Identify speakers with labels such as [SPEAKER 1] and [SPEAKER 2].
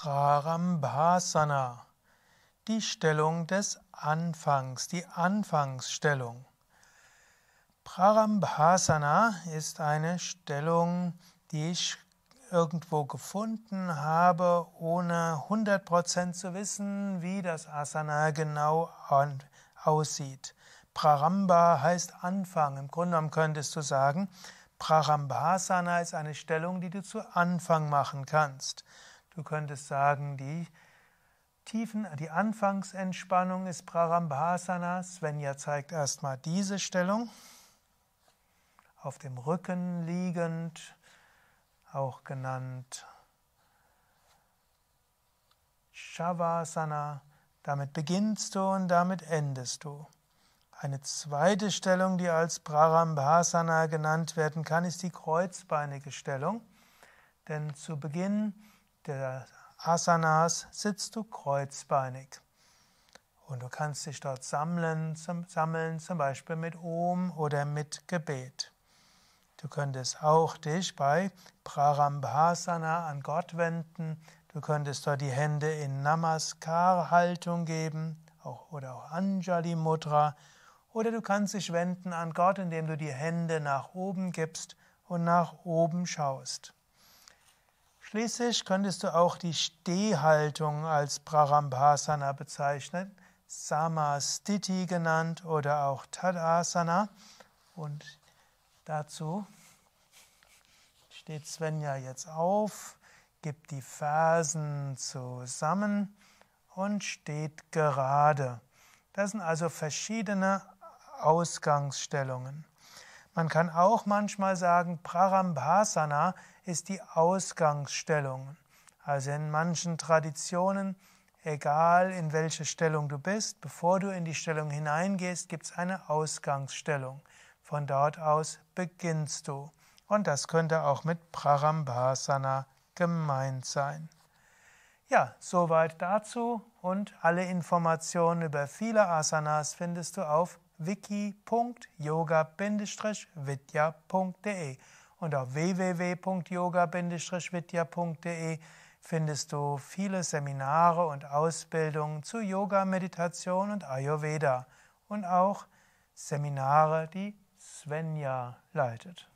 [SPEAKER 1] Prarambhasana, die Stellung des Anfangs, die Anfangsstellung. Prarambhasana ist eine Stellung, die ich irgendwo gefunden habe, ohne 100% zu wissen, wie das Asana genau aussieht. Praramba heißt Anfang. Im Grunde genommen könntest du sagen, Prarambhasana ist eine Stellung, die du zu Anfang machen kannst. Du könntest sagen, die Tiefen, die Anfangsentspannung ist Prarambhasana. Svenja zeigt erstmal diese Stellung. Auf dem Rücken liegend, auch genannt Shavasana. Damit beginnst du und damit endest du. Eine zweite Stellung, die als Prarambhasana genannt werden kann, ist die kreuzbeinige Stellung. Denn zu Beginn der Asanas sitzt du kreuzbeinig. Und du kannst dich dort sammeln zum, sammeln, zum Beispiel mit Om oder mit Gebet. Du könntest auch dich bei Prarambhasana an Gott wenden. Du könntest dort die Hände in Namaskar-Haltung geben auch, oder auch Anjali Mudra. Oder du kannst dich wenden an Gott, indem du die Hände nach oben gibst und nach oben schaust. Schließlich könntest du auch die Stehhaltung als Prarambhasana bezeichnen, Samastiti genannt oder auch Tadasana. Und dazu steht Svenja jetzt auf, gibt die Fersen zusammen und steht gerade. Das sind also verschiedene Ausgangsstellungen. Man kann auch manchmal sagen, Prarambhasana ist die Ausgangsstellung. Also in manchen Traditionen, egal in welche Stellung du bist, bevor du in die Stellung hineingehst, gibt es eine Ausgangsstellung. Von dort aus beginnst du. Und das könnte auch mit Prarambhasana gemeint sein. Ja, soweit dazu und alle Informationen über viele Asanas findest du auf wiki.yoga-vidya.de und auf www.yoga-vidya.de findest du viele Seminare und Ausbildungen zu Yoga, Meditation und Ayurveda und auch Seminare, die Svenja leitet.